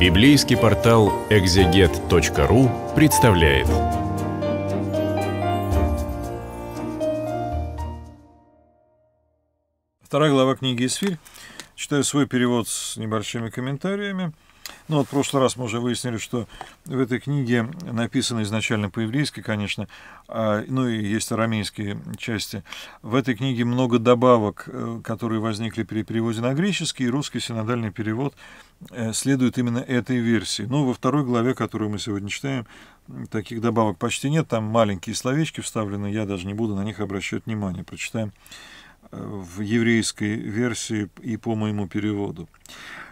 Библейский портал exeget.ru представляет. Вторая глава книги «Исфирь». Читаю свой перевод с небольшими комментариями. Ну, вот в прошлый раз мы уже выяснили, что в этой книге написано изначально по-еврейски, конечно, а, ну и есть арамейские части. В этой книге много добавок, э, которые возникли при переводе на греческий, и русский синодальный перевод э, следует именно этой версии. Но ну, во второй главе, которую мы сегодня читаем, таких добавок почти нет. Там маленькие словечки вставлены, я даже не буду на них обращать внимание. Прочитаем в еврейской версии и по моему переводу.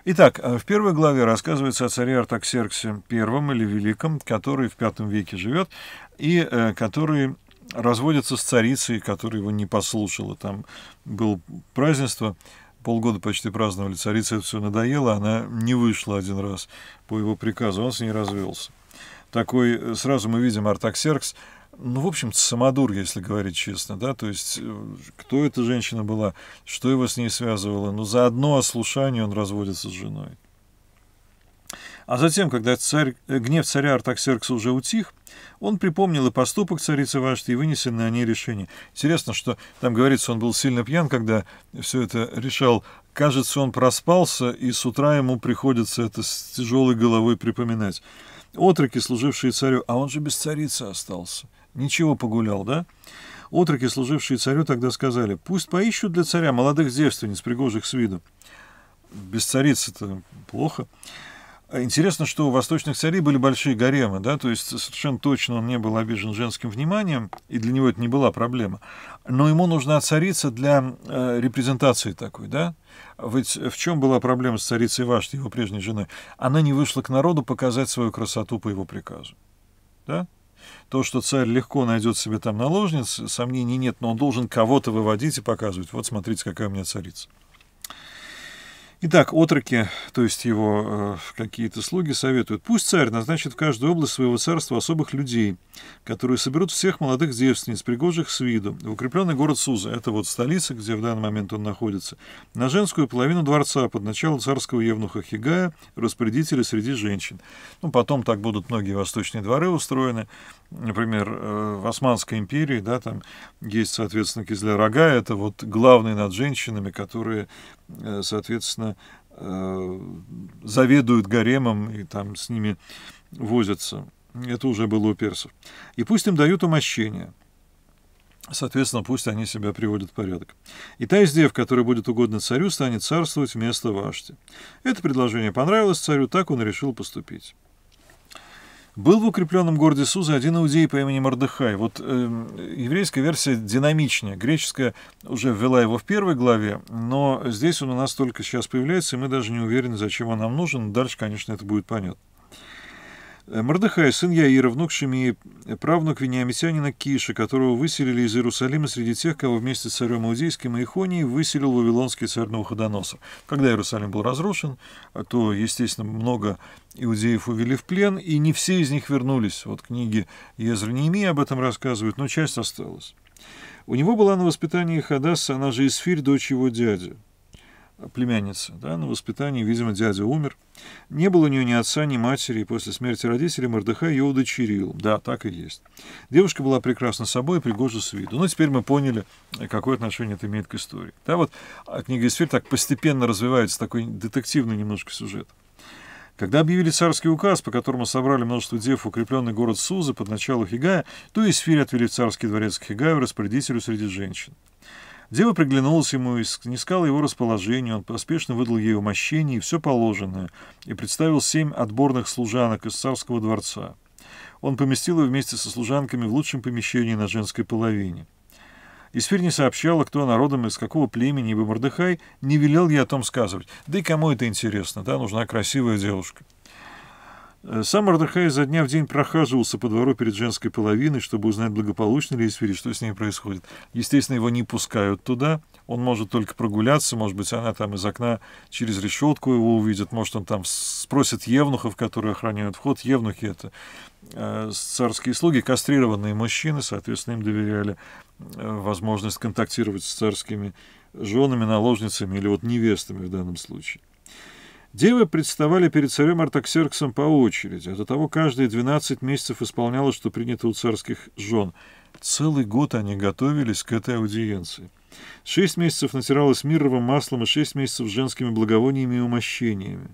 Итак, э, в первой главе рассказывается о царе Артаксерксе I или Великом, который в V веке живет и э, который разводится с царицей, которая его не послушала. Там было празднество, полгода почти праздновали, царица это все надоело, она не вышла один раз по его приказу, он с ней развелся. Такой, э, сразу мы видим Артаксеркс – ну, в общем самодур, если говорить честно, да, то есть, э, кто эта женщина была, что его с ней связывало, но за одно ослушание он разводится с женой. А затем, когда царь, э, гнев царя Артаксеркса уже утих, он припомнил и поступок царицы Вашти, и вынесенное на ней решение. Интересно, что там говорится, он был сильно пьян, когда все это решал. Кажется, он проспался, и с утра ему приходится это с тяжелой головой припоминать. Отроки, служившие царю, а он же без царицы остался. Ничего погулял, да? Отроки, служившие царю, тогда сказали, пусть поищут для царя молодых девственниц, пригожих с виду. Без царицы это плохо. А интересно, что у восточных царей были большие гаремы, да, то есть совершенно точно он не был обижен женским вниманием, и для него это не была проблема. Но ему нужна царица для э, репрезентации такой, да. Ведь в чем была проблема с царицей Вашти, его прежней женой? Она не вышла к народу показать свою красоту по его приказу, да. То, что царь легко найдет себе там наложниц, сомнений нет, но он должен кого-то выводить и показывать. Вот смотрите, какая у меня царица. Итак, отроки, то есть его э, какие-то слуги, советуют, пусть царь назначит в каждую область своего царства особых людей, которые соберут всех молодых девственниц, пригожих с виду, в укрепленный город Суза, это вот столица, где в данный момент он находится, на женскую половину дворца под начало царского евнуха Хигая, распорядителя среди женщин. Ну, потом так будут многие восточные дворы устроены, например, э, в Османской империи, да, там есть, соответственно, Кизля Рога, это вот главный над женщинами, которые Э, соответственно, э, заведуют гаремом и там с ними возятся. Это уже было у персов. И пусть им дают умощение. Соответственно, пусть они себя приводят в порядок. И та из дев, которая будет угодна царю, станет царствовать вместо Вашти. Это предложение понравилось царю, так он решил поступить. Был в укрепленном городе Суза один иудей по имени Мордыхай. Вот э, еврейская версия динамичнее. Греческая уже ввела его в первой главе, но здесь он у нас только сейчас появляется, и мы даже не уверены, зачем он нам нужен. Дальше, конечно, это будет понятно. Э, Мордыхай, сын Яира, внук Шемии, э, правнук вениамитянина Киша, которого выселили из Иерусалима среди тех, кого вместе с царем Иудейским и Ихонией выселил вавилонский царь Навуходоносор. Когда Иерусалим был разрушен, а то, естественно, много иудеев увели в плен, и не все из них вернулись. Вот книги Езра Неемия об этом рассказывают, но часть осталась. У него была на воспитании Хадаса, она же Исфирь, дочь его дяди племянница, да, на воспитании, видимо, дядя умер. Не было у нее ни отца, ни матери, и после смерти родителей Мордыхай ее удочерил. Да, так и есть. Девушка была прекрасна собой и пригожа с виду. Ну, теперь мы поняли, какое отношение это имеет к истории. Да, вот а книга «Исфирь» так постепенно развивается, такой детективный немножко сюжет. Когда объявили царский указ, по которому собрали множество дев укрепленный город Сузы под начало Хигая, то Исфирь отвели в царский дворец к Хигаю распорядителю среди женщин. Дева приглянулась ему и снискала его расположение, он поспешно выдал ей умощение и все положенное, и представил семь отборных служанок из царского дворца. Он поместил ее вместе со служанками в лучшем помещении на женской половине. Исфирь не сообщала, кто народом из какого племени, ибо Мордыхай не велел ей о том сказывать. Да и кому это интересно, да, нужна красивая девушка. Э, сам Ардахай изо дня в день прохаживался по двору перед женской половиной, чтобы узнать, благополучно ли Исфири, что с ней происходит. Естественно, его не пускают туда, он может только прогуляться, может быть, она там из окна через решетку его увидит, может, он там спросит евнухов, которые охраняют вход. Евнухи — это э, царские слуги, кастрированные мужчины, соответственно, им доверяли э, возможность контактировать с царскими женами, наложницами или вот невестами в данном случае. Девы представали перед царем Артаксерксом по очереди, а до того каждые 12 месяцев исполняло, что принято у царских жен. Целый год они готовились к этой аудиенции. Шесть месяцев натиралось мировым маслом и шесть месяцев женскими благовониями и умощениями.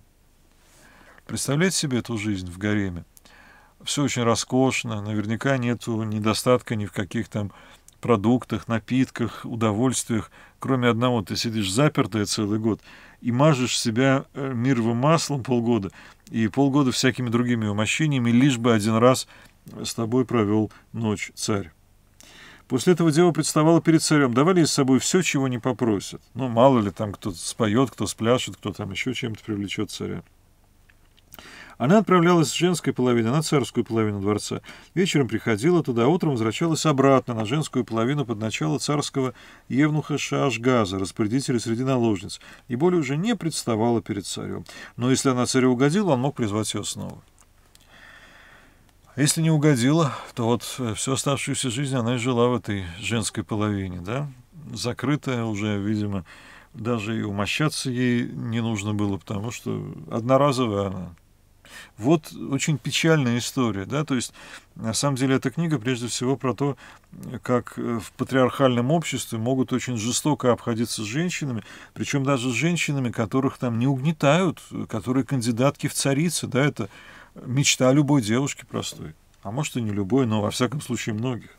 Представлять себе эту жизнь в гареме? Все очень роскошно, наверняка нету недостатка ни в каких там продуктах, напитках, удовольствиях, кроме одного, ты сидишь запертая целый год и мажешь себя э, мировым маслом полгода и полгода всякими другими умощениями, лишь бы один раз э, с тобой провел ночь царь. После этого дева представала перед царем. Давали с собой все, чего не попросят. Ну, мало ли, там кто-то споет, кто спляшет, кто там еще чем-то привлечет царя. Она отправлялась с женской половины на царскую половину дворца, вечером приходила туда, утром возвращалась обратно на женскую половину под начало царского евнуха Шашгаза, распорядителя среди наложниц, и более уже не представала перед царем. Но если она царю угодила, он мог призвать ее снова. А если не угодила, то вот э, всю оставшуюся жизнь она и жила в этой женской половине, да? Закрытая уже, видимо, даже и умощаться ей не нужно было, потому что одноразовая она. Вот очень печальная история, да, то есть на самом деле эта книга прежде всего про то, как э, в патриархальном обществе могут очень жестоко обходиться с женщинами, причем даже с женщинами, которых там не угнетают, которые кандидатки в царицы, да, это мечта любой девушки простой, а может и не любой, но во всяком случае многих.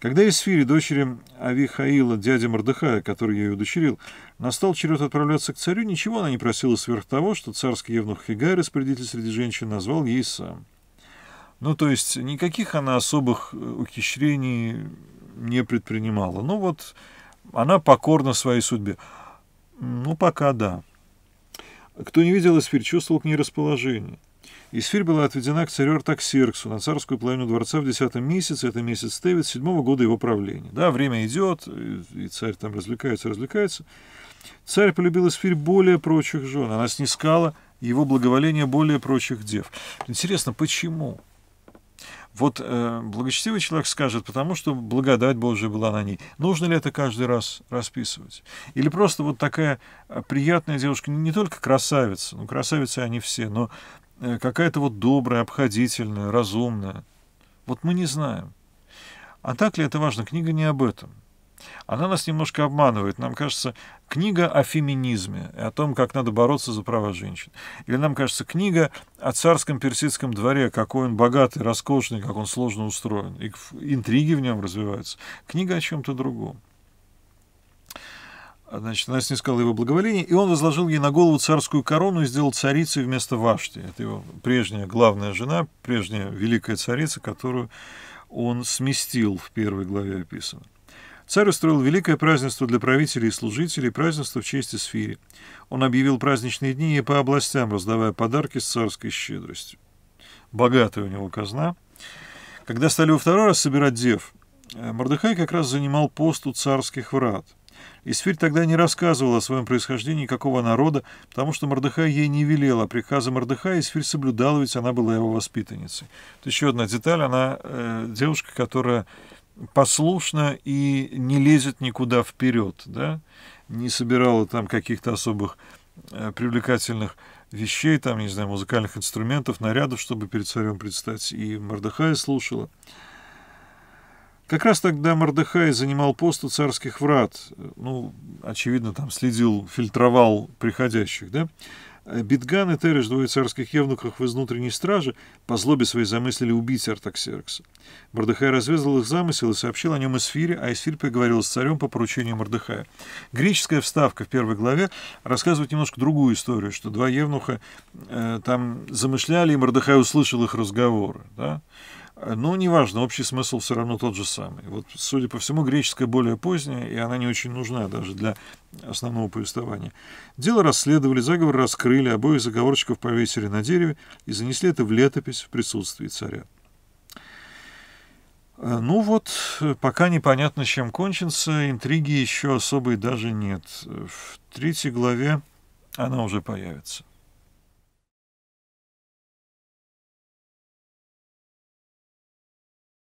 Когда Исфире, дочери Авихаила, дяди Мордыхая, который ее удочерил, настал черед отправляться к царю, ничего она не просила сверх того, что царский евнух Хигай, распорядитель среди женщин, назвал ей сам. Ну, то есть, никаких она особых э, ухищрений не предпринимала. Ну, вот, она покорна своей судьбе. Ну, пока да. Кто не видел Исфирь, чувствовал к ней расположение – Исфирь была отведена к царю Артаксерксу на царскую половину дворца в десятом месяце, это месяц Тевит, седьмого года его правления. Да, время идет, и царь там развлекается, развлекается. Царь полюбил Исфирь более прочих жен, она снискала его благоволение более прочих дев. Интересно, почему? Вот э, благочестивый человек скажет, потому что благодать Божия была на ней. Нужно ли это каждый раз расписывать? Или просто вот такая э, приятная девушка, не только красавица, ну красавицы они все, но Э, какая-то вот добрая, обходительная, разумная. Вот мы не знаем. А так ли это важно? Книга не об этом. Она нас немножко обманывает. Нам кажется, книга о феминизме о том, как надо бороться за права женщин. Или нам кажется, книга о царском персидском дворе, какой он богатый, роскошный, как он сложно устроен, и интриги в нем развиваются. Книга о чем-то другом. А, значит, она снискала его благоволение, и он возложил ей на голову царскую корону и сделал царицей вместо Вашти. Это его прежняя главная жена, прежняя великая царица, которую он сместил в первой главе описано. Царь устроил великое празднество для правителей и служителей, празднество в честь Сфири. Он объявил праздничные дни и по областям, раздавая подарки с царской щедростью. Богатая у него казна. Когда стали во второй раз собирать дев, э, Мордыхай как раз занимал пост у царских врат – Исфирь тогда не рассказывала о своем происхождении какого народа, потому что Мордыхай ей не велела. Приказа Мордыхая Исфирь соблюдала, ведь она была его воспитанницей. Это еще одна деталь. Она э, девушка, которая послушна и не лезет никуда вперед, да? не собирала там каких-то особых э, привлекательных вещей, там, не знаю, музыкальных инструментов, нарядов, чтобы перед царем предстать. И Мордыхая слушала. Как раз тогда Мордыхай занимал пост у царских врат. Ну, очевидно, там следил, фильтровал приходящих, да? Битган и Тереш, двое царских евнуков из внутренней стражи, по злобе своей замыслили убить Артаксеркса. Мордыхай развязал их замысел и сообщил о нем Эсфире, а Эсфирь поговорил с царем по поручению Мордыхая. Греческая вставка в первой главе рассказывает немножко другую историю, что два евнуха э, там замышляли, и Мордыхай услышал их разговоры. Да? Э, Но ну, неважно, общий смысл все равно тот же самый. Вот, судя по всему, греческая более поздняя, и она не очень нужна даже для основного повествования. Дело расследовали, заговор раскрыли, обоих заговорщиков повесили на дереве и занесли это в летопись в присутствии царя. Э, ну вот, пока непонятно, чем кончится, интриги еще особой даже нет. Э, в третьей главе она уже появится.